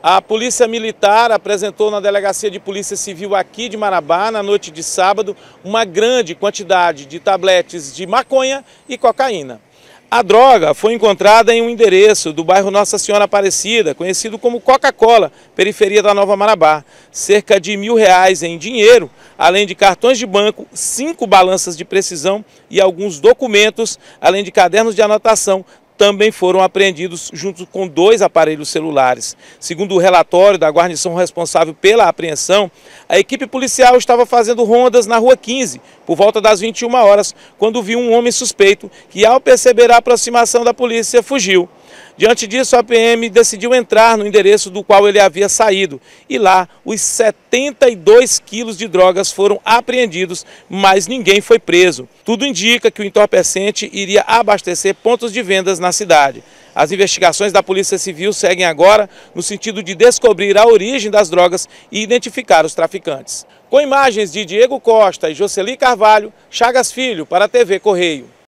A Polícia Militar apresentou na Delegacia de Polícia Civil aqui de Marabá, na noite de sábado, uma grande quantidade de tabletes de maconha e cocaína. A droga foi encontrada em um endereço do bairro Nossa Senhora Aparecida, conhecido como Coca-Cola, periferia da Nova Marabá. Cerca de mil reais em dinheiro, além de cartões de banco, cinco balanças de precisão e alguns documentos, além de cadernos de anotação, também foram apreendidos junto com dois aparelhos celulares. Segundo o relatório da guarnição responsável pela apreensão, a equipe policial estava fazendo rondas na Rua 15, por volta das 21 horas, quando viu um homem suspeito que, ao perceber a aproximação da polícia, fugiu. Diante disso, a PM decidiu entrar no endereço do qual ele havia saído e lá os 72 quilos de drogas foram apreendidos, mas ninguém foi preso. Tudo indica que o entorpecente iria abastecer pontos de vendas na cidade. As investigações da Polícia Civil seguem agora no sentido de descobrir a origem das drogas e identificar os traficantes. Com imagens de Diego Costa e Jocely Carvalho, Chagas Filho para a TV Correio.